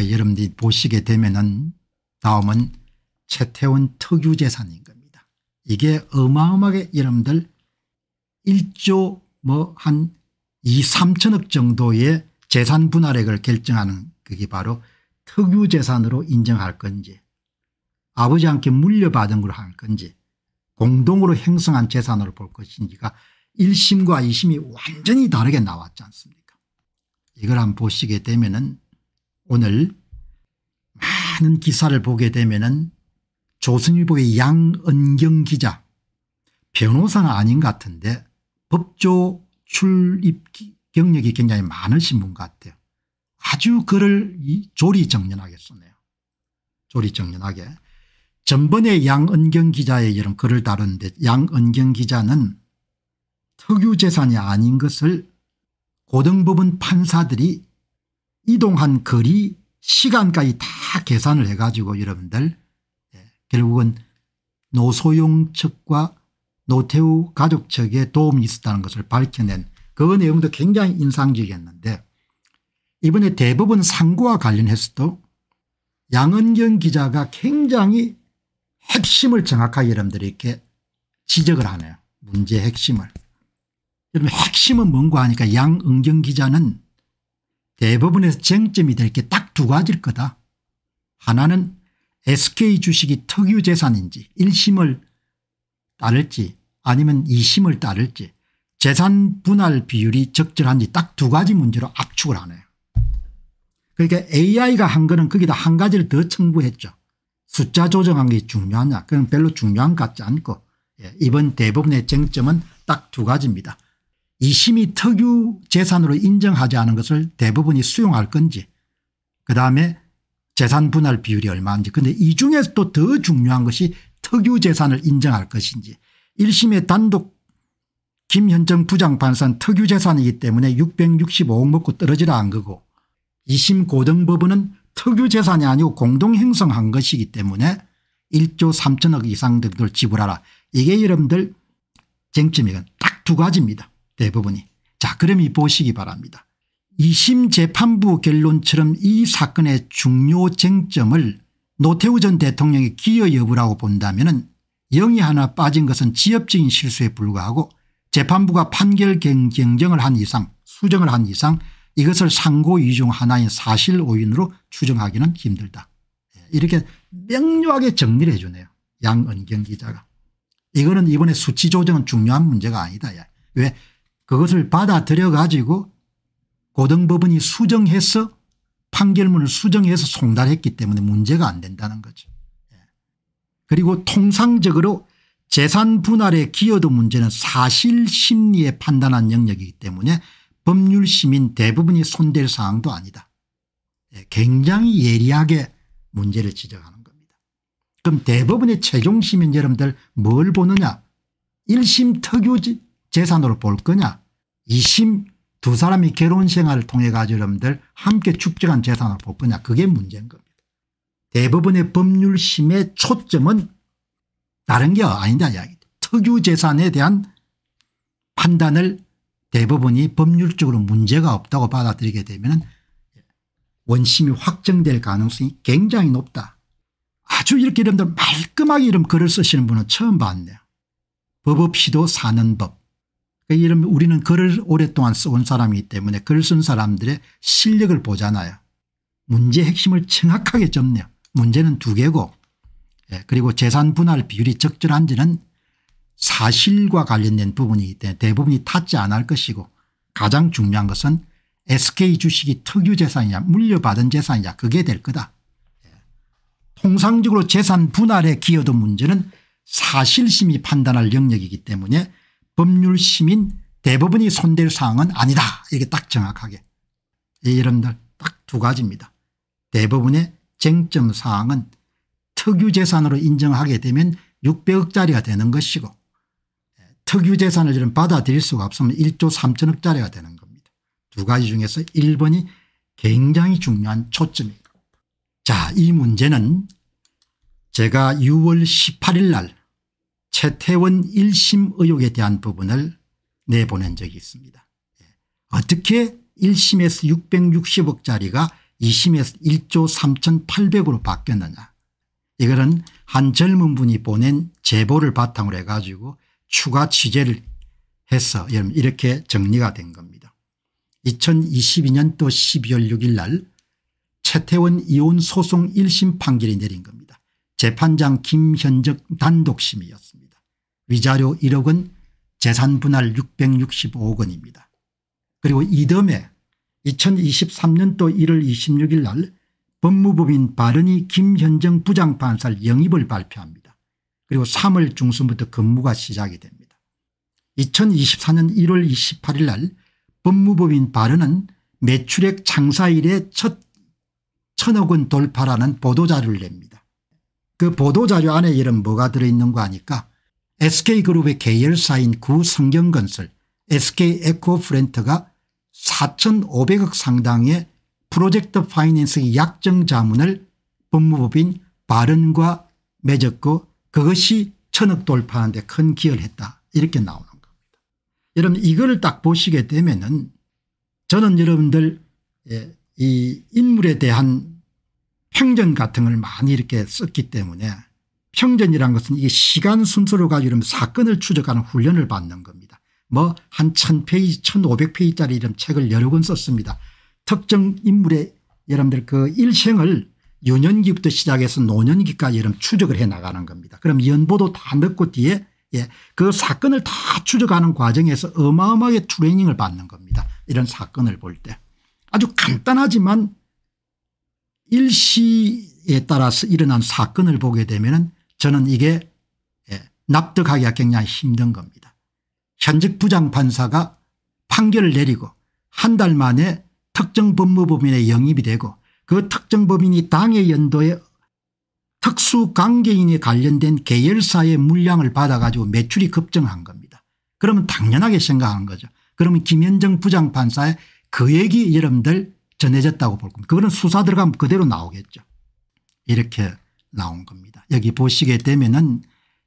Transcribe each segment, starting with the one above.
그 여러분들이 보시게 되면은 다음은 최태원 특유재산인 겁니다. 이게 어마어마하게 여러분들 1조 뭐한 2, 3천억 정도의 재산 분할액을 결정하는 그게 바로 특유재산으로 인정할 건지 아버지한테 물려받은 걸 할 건지 공동으로 형성한 재산으로 볼 것인지가 1심과 2심이 완전히 다르게 나왔지 않습니까 이걸 한번 보시게 되면 은 오늘 많은 기사를 보게 되면 조선일보의 양은경 기자 변호사는 아닌 것 같은데 법조 출입 경력이 굉장히 많으신 분 같아요. 아주 글을 조리정연하게 쓰네요. 조리정연하게. 전번에 양은경 기자의 이런 글을 다루는데 양은경 기자는 특유재산이 아닌 것을 고등법원 판사들이 이동한 거리 시간까지 다 계산을 해가지고 여러분들 예, 결국은 노소영 측과 노태우 가족 측의 도움이 있었다는 것을 밝혀낸 그 내용도 굉장히 인상적이었는데 이번에 대법원 상고와 관련해서도 양은경 기자가 굉장히 핵심을 정확하게 여러분들에게 지적을 하네요. 문제 핵심을. 핵심은 뭔가 하니까 양은경 기자는 대부분에서 쟁점이 될 게 딱 두 가지일 거다. 하나는 SK 주식이 특유재산인지 1심을 따를지 아니면 2심을 따를지 재산 분할 비율이 적절한지 딱 두 가지 문제로 압축을 하네요. 그러니까 AI가 한 거는 거기다 한 가지를 더 첨부했죠. 숫자 조정한 게 중요하냐 그건 별로 중요한 것 같지 않고 예, 이번 대부분의 쟁점은 딱 두 가지입니다. 이심의 특유 재산으로 인정하지 않은 것을 대부분이 수용할 건지 그다음에 재산 분할 비율이 얼마인지 근데 이 중에서 또 더 중요한 것이 특유 재산을 인정할 것인지 1심의 단독 김현정 부장판사는 특유 재산이기 때문에 665억 먹고 떨어지라 한 거고 2심 고등법원은 특유 재산이 아니고 공동 행성한 것이기 때문에 1조 3천억 이상 등을 지불하라 이게 여러분들 쟁점이건 딱 두 가지입니다. 대부분이. 자 그럼 이 보시기 바랍니다. 2심 재판부 결론처럼 이 사건의 중요 쟁점을 노태우 전 대통령의 기여 여부라고 본다면 영이 하나 빠진 것은 지엽적인 실수에 불과하고 재판부가 판결 경쟁을 한 이상 수정을 한 이상 이것을 상고 이중 하나인 사실 오인으로 추정하기는 힘들다. 예, 이렇게 명료하게 정리를 해 주네요. 양은경 기자가. 이거는 이번에 수치 조정은 중요한 문제가 아니다. 왜 그것을 받아들여 가지고 고등법원이 수정해서 판결문을 수정해서 송달했기 때문에 문제가 안 된다는 거죠. 예. 그리고 통상적으로 재산 분할의 기여도 문제는 사실 심리에 판단한 영역이기 때문에 법률 시민 대부분이 손댈 사항도 아니다. 예, 굉장히 예리하게 문제를 지적하는 겁니다. 그럼 대법원의 최종 시민 여러분들 뭘 보느냐 1심 특유지 재산으로 볼 거냐 2심두 사람이 결혼 생활을 통해 가지러분들 함께 축적한 재산으로볼 거냐 그게 문제인 겁니다. 대법원의 법률심의 초점은 다른 게 아니다 이야기 특유 재산에 대한 판단을 대법원이 법률적으로 문제가 없다고 받아들이게 되면 원심이 확정될 가능성이 굉장히 높다. 아주 이렇게 이름들 말끔하게 이름 글을 쓰시는 분은 처음 봤네요. 법 없이도 사는 법. 이러 그러니까 우리는 글을 오랫동안 써온 사람이기 때문에 글 쓴 사람들의 실력을 보잖아요. 문제 핵심을 정확하게 접네요. 문제는 두 개고 예, 그리고 재산 분할 비율이 적절한지는 사실과 관련된 부분이기 때문에 대부분이 탓지 않을 것이고 가장 중요한 것은 SK 주식이 특유 재산이냐 물려받은 재산이냐 그게 될 거다. 예. 통상적으로 재산 분할에 기여도 문제는 사실심이 판단할 영역이기 때문에 법률 시민 대부분이 손댈 사항은 아니다 이렇게 딱 정확하게 여러분들 딱 두 가지입니다. 대부분의 쟁점 사항은 특유재산으로 인정하게 되면 600억짜리가 되는 것이고 특유재산을 받아들일 수가 없으면 1조 3천억짜리가 되는 겁니다. 두 가지 중에서 1번이 굉장히 중요한 초점입니다. 자, 이 문제는 제가 6월 18일 날 최태원 1심 의혹에 대한 부분을 내보낸 적이 있습니다. 예. 어떻게 1심에서 660억짜리가 2심에서 1조 3800으로 바뀌었느냐 이거는 한 젊은 분이 보낸 제보를 바탕으로 해가지고 추가 취재를 해서 여러분 이렇게 정리가 된 겁니다. 2022년도 12월 6일 날 최태원 이혼 소송 1심 판결이 내린 겁니다. 재판장 김현적 단독심이었습니다. 위자료 1억 은 재산 분할 665억 원입니다. 그리고 이듬해 2023년도 1월 26일 날 법무법인 발언이 김현정 부장판사를 영입을 발표합니다. 그리고 3월 중순부터 근무가 시작이 됩니다. 2024년 1월 28일 날 법무법인 발언은 매출액 장사 일에 첫 천억 원 돌파라는 보도자료를 냅니다. 그 보도자료 안에 이런 뭐가 들어있는 거 아니까 SK그룹의 계열사인구 성경건설 SK에코프렌트가 4,500억 상당의 프로젝트 파이낸스 약정 자문을 법무법인 바른과 맺었고 그것이 천억 돌파하는 데 큰 기여를 했다 이렇게 나오는 겁니다. 여러분 이거딱 보시게 되면 은 저는 여러분들 예, 이 인물에 대한 평전 같은 걸 많이 이렇게 썼기 때문에 평전이란 것은 이게 시간 순서로 가지고 사건을 추적하는 훈련을 받는 겁니다. 뭐 한 1000페이지 1500페이지짜리 이런 책을 여러 권 썼습니다. 특정 인물의 여러분들 그 일생을 유년기부터 시작해서 노년기까지 여러 추적을 해 나가는 겁니다. 그럼 연보도 다 넣고 뒤에 예, 그 사건을 다 추적하는 과정에서 어마어마하게 트레이닝을 받는 겁니다. 이런 사건을 볼 때. 아주 간단하지만 일시에 따라서 일어난 사건을 보게 되면 은 저는 이게 예, 납득하기가 굉장히 힘든 겁니다. 현직 부장판사가 판결을 내리고 한 달 만에 특정 법무법인에 영입이 되고 그 특정 법인이 당의 연도에 특수 관계인에 관련된 계열사의 물량을 받아가지고 매출이 급증한 겁니다. 그러면 당연하게 생각하는 거죠. 그러면 김현정 부장판사의 그 얘기 여러분들 전해졌다고 볼 겁니다. 그거는 수사 들어가면 그대로 나오겠죠. 이렇게 나온 겁니다. 여기 보시게 되면은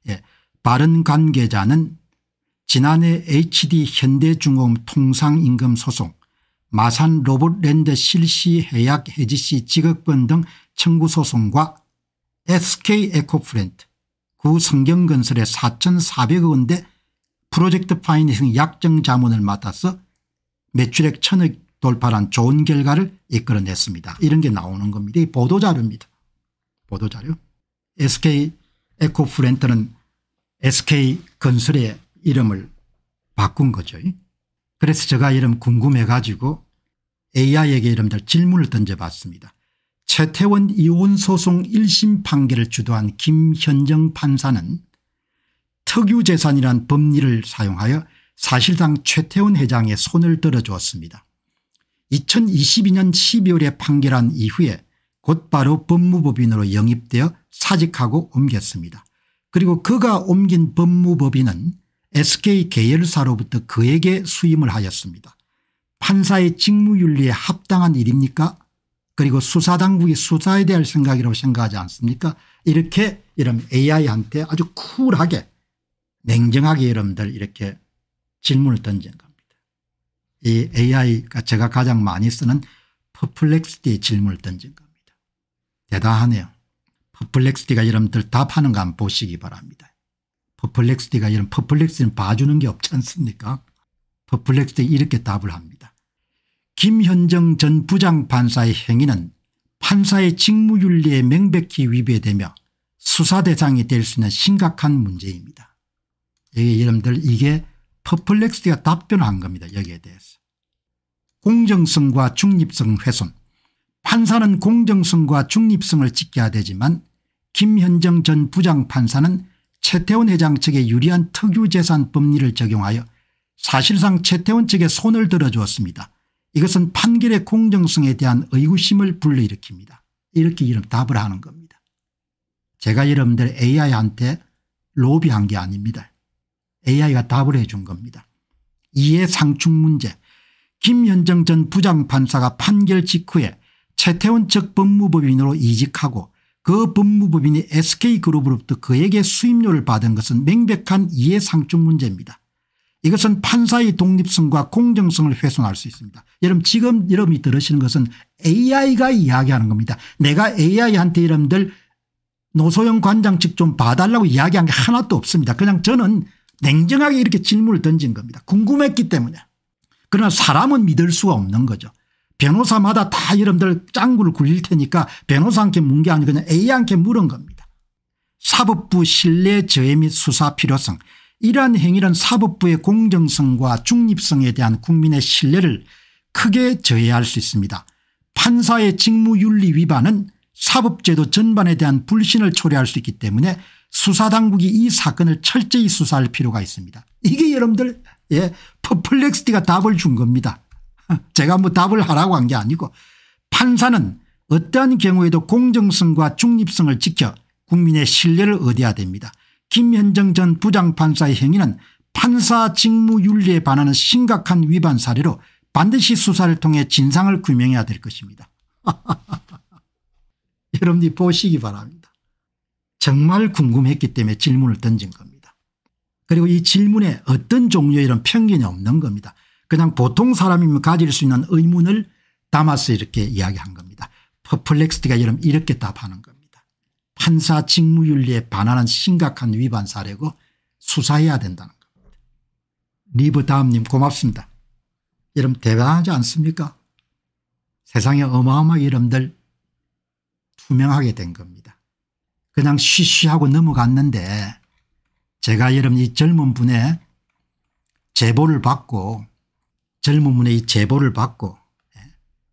예, 바른 관계자는 지난해 HD 현대중공업 통상임금 소송 마산 로봇랜드 실시 해약 해지 씨 지급권 등 청구 소송과 SK 에코프렌트 구성경건설의 4,400억 원대 프로젝트 파이낸싱 약정 자문을 맡아서 매출액 천억 돌파란 좋은 결과를 이끌어냈습니다. 이런 게 나오는 겁니다. 이 보도자료입니다. 보도자료 SK 에코프렌트는 SK건설의 이름을 바꾼 거죠. 그래서 제가 이름 궁금해 가지고 AI에게 이름들 질문을 던져봤습니다. 최태원 이혼소송 1심 판결을 주도한 김현정 판사는 특유재산이란 법리를 사용하여 사실상 최태원 회장의 손을 들어주었습니다. 2022년 12월에 판결한 이후에 곧바로 법무법인으로 영입되어 사직하고 옮겼습니다. 그리고 그가 옮긴 법무법인은 SK 계열사로부터 그에게 수임을 하였습니다. 판사의 직무윤리에 합당한 일입니까 그리고 수사당국이 수사에 대할 생각이라고 생각하지 않습니까 이렇게 이런 AI한테 아주 쿨하게 냉정하게 여러분들 이렇게 질문을 던진 겁니다. 이 AI가 제가 가장 많이 쓰는 퍼플렉스티 질문을 던진 겁니다. 대단하네요. 퍼플렉스티가 여러분들 답하는 거 한번 보시기 바랍니다. 퍼플렉스티가 이런 퍼플렉스는 봐주는 게 없지 않습니까? 퍼플렉스티 이렇게 답을 합니다. 김현정 전 부장판사의 행위는 판사의 직무윤리에 명백히 위배되며 수사 대상이 될 수 있는 심각한 문제입니다. 여기 예, 여러분들 이게 퍼플렉스티가 답변한 겁니다. 여기에 대해서. 공정성과 중립성 훼손 판사는 공정성과 중립성을 지켜야 되지만 김현정 전 부장판사는 최태원 회장 측에 유리한 특유재산 법리를 적용하여 사실상 최태원 측에 손을 들어주었습니다. 이것은 판결의 공정성에 대한 의구심을 불러일으킵니다. 이렇게 이름 답을 하는 겁니다. 제가 여러분들 AI한테 로비한 게 아닙니다. AI가 답을 해준 겁니다. 이해 상충 문제 김현정 전 부장판사가 판결 직후에 최태원 측 법무법인으로 이직하고 그 법무법인이 SK그룹으로부터 그에게 수임료를 받은 것은 명백한 이해상충 문제입니다. 이것은 판사의 독립성과 공정성을 훼손할 수 있습니다. 여러분 지금 여러분이 들으시는 것은 AI가 이야기하는 겁니다. 내가 AI한테 여러분들 노소영 관장 측 좀 봐달라고 이야기한 게 하나도 없습니다. 그냥 저는 냉정하게 이렇게 질문을 던진 겁니다. 궁금했기 때문에. 그러나 사람은 믿을 수가 없는 거죠. 변호사마다 다 여러분들 짱구를 굴릴 테니까 변호사한테 문 게 아니고 그냥 A한테 물은 겁니다. 사법부 신뢰 저해 및 수사 필요성 이러한 행위는 사법부의 공정성과 중립성에 대한 국민의 신뢰를 크게 저해할 수 있습니다. 판사의 직무윤리 위반은 사법제도 전반에 대한 불신을 초래할 수 있기 때문에 수사당국이 이 사건을 철저히 수사할 필요가 있습니다. 이게 여러분들 예, 퍼플렉스티가 답을 준 겁니다. 제가 뭐 답을 하라고 한 게 아니고 판사는 어떠한 경우에도 공정성과 중립성을 지켜 국민의 신뢰를 얻어야 됩니다. 김현정 전 부장판사의 행위는 판사 직무윤리에 반하는 심각한 위반 사례로 반드시 수사를 통해 진상을 규명해야 될 것입니다. 여러분이 보시기 바랍니다. 정말 궁금했기 때문에 질문을 던진 겁니다. 그리고 이 질문에 어떤 종류의 이런 편견이 없는 겁니다. 그냥 보통 사람이면 가질 수 있는 의문을 담아서 이렇게 이야기한 겁니다. 퍼플렉스티가 여러분 이렇게 답하는 겁니다. 판사 직무윤리에 반하는 심각한 위반 사례고 수사해야 된다는 겁니다. 리브 다음님 고맙습니다. 여러분 대단하지 않습니까 세상에 어마어마한이름들 투명하게 된 겁니다. 그냥 쉬쉬하고 넘어갔는데 제가 여러분 이 젊은 분의 제보를 받고 젊은 분의 제보를 받고 예,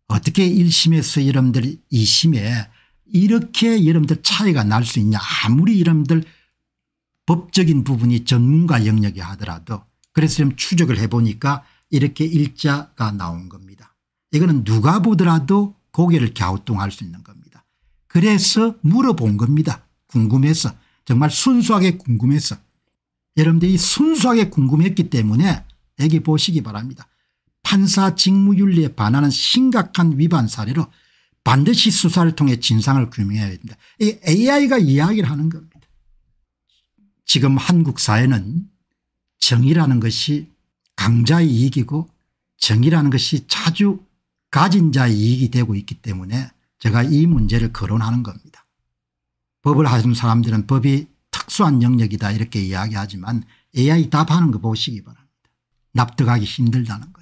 어떻게 1심에서 여러분들 2심에 이렇게 여러분들 차이가 날 수 있냐 아무리 여러분들 법적인 부분이 전문가 영역이 하더라도 그래서 좀 추적을 해보니까 이렇게 일자가 나온 겁니다. 이거는 누가 보더라도 고개를 갸우뚱할 수 있는 겁니다. 그래서 물어본 겁니다. 궁금해서 정말 순수하게 궁금해서 여러분들이 순수하게 궁금했기 때문에 여기 보시기 바랍니다. 판사 직무윤리에 반하는 심각한 위반 사례로 반드시 수사를 통해 진상을 규명해야 됩니다. 이 AI가 이야기를 하는 겁니다. 지금 한국 사회는 정의라는 것이 강자의 이익이고 정의라는 것이 자주 가진 자의 이익이 되고 있기 때문에 제가 이 문제를 거론하는 겁니다. 법을 하는 사람들은 법이 특수한 영역이다 이렇게 이야기하지만 AI 답하는 거 보시기 바랍니다. 납득하기 힘들다는 거